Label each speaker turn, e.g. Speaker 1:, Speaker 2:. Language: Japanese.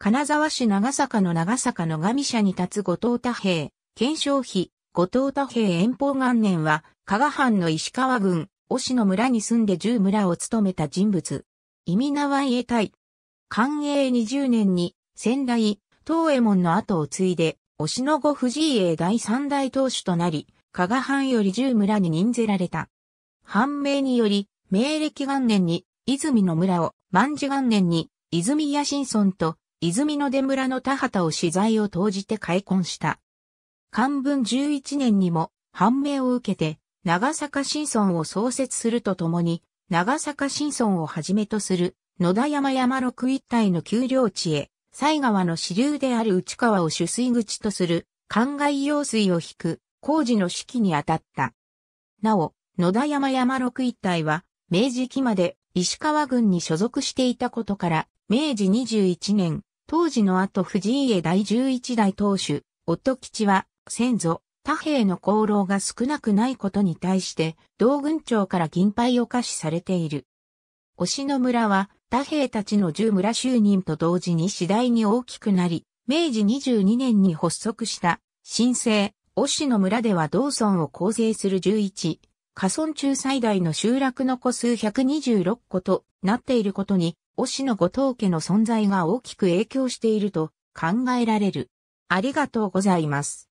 Speaker 1: 金沢市長坂の長坂の神社に立つ後藤太平、検証碑、後藤太平遠方元年は、加賀藩の石川郡、押野村に住んで十村を務めた人物。意味えたい。寛永二十年に、仙台、東右衛門の後を継いで、押野後藤井英第三代当主となり、加賀藩より十村に任ぜられた。判明により、明暦元年に、泉の村を、万事元年に、泉屋新村と、泉の出村の田畑を取材を投じて開墾した。漢文11年にも判明を受けて、長坂新村を創設するとともに、長坂新村をはじめとする野田山山六一帯の丘陵地へ、西川の支流である内川を取水口とする、灌漑用水を引く工事の指揮に当たった。なお、野田山山六一帯は、明治期まで石川軍に所属していたことから、明治21年、当時の後藤井家第11代当主、夫吉は、先祖、他兵の功労が少なくないことに対して、道軍長から銀杯を貸しされている。押野村は、他兵たちの十村就任と同時に次第に大きくなり、明治22年に発足した、新生、押野村では道村を構成する十一、河村中最大の集落の個数126個となっていることに、し野後藤家の存在が大きく影響していると考えられる。ありがとうございます。